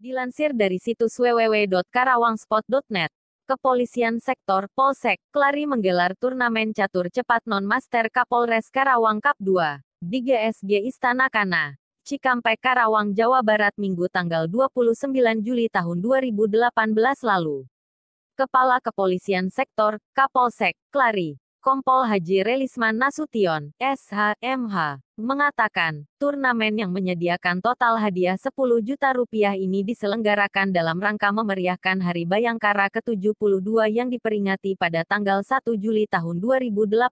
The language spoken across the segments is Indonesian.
Dilansir dari situs www.karawangspot.net, Kepolisian Sektor Polsek Klari menggelar turnamen catur cepat non-master Kapolres Karawang Cup 2 di GSG Istana Kana, Cikampek Karawang Jawa Barat Minggu tanggal 29 Juli tahun 2018 lalu. Kepala Kepolisian Sektor Kapolsek Klari Kompol Haji Relisman Nasution, SHMH, mengatakan, turnamen yang menyediakan total hadiah 10 juta rupiah ini diselenggarakan dalam rangka memeriahkan Hari Bayangkara ke-72 yang diperingati pada tanggal 1 Juli tahun 2018.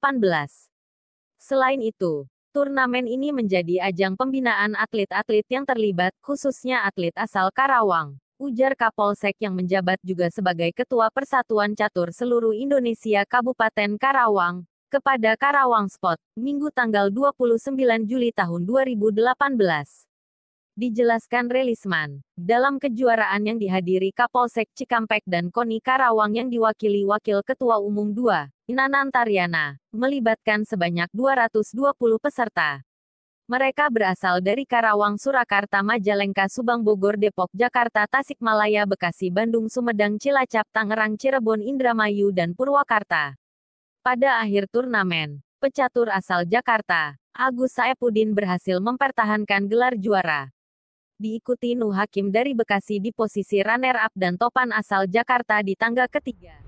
Selain itu, turnamen ini menjadi ajang pembinaan atlet-atlet yang terlibat, khususnya atlet asal Karawang ujar Kapolsek yang menjabat juga sebagai Ketua Persatuan Catur Seluruh Indonesia Kabupaten Karawang, kepada Karawang Spot, Minggu tanggal 29 Juli tahun 2018 dijelaskan Relisman. Dalam kejuaraan yang dihadiri Kapolsek Cikampek dan Koni Karawang yang diwakili Wakil Ketua Umum 2, Nanan melibatkan sebanyak 220 peserta. Mereka berasal dari Karawang, Surakarta, Majalengka, Subang, Bogor, Depok, Jakarta, Tasikmalaya, Bekasi, Bandung, Sumedang, Cilacap, Tangerang, Cirebon, Indramayu, dan Purwakarta. Pada akhir turnamen, pecatur asal Jakarta, Agus Saepudin berhasil mempertahankan gelar juara. Diikuti Nu Hakim dari Bekasi di posisi runner-up dan Topan asal Jakarta di tangga ketiga.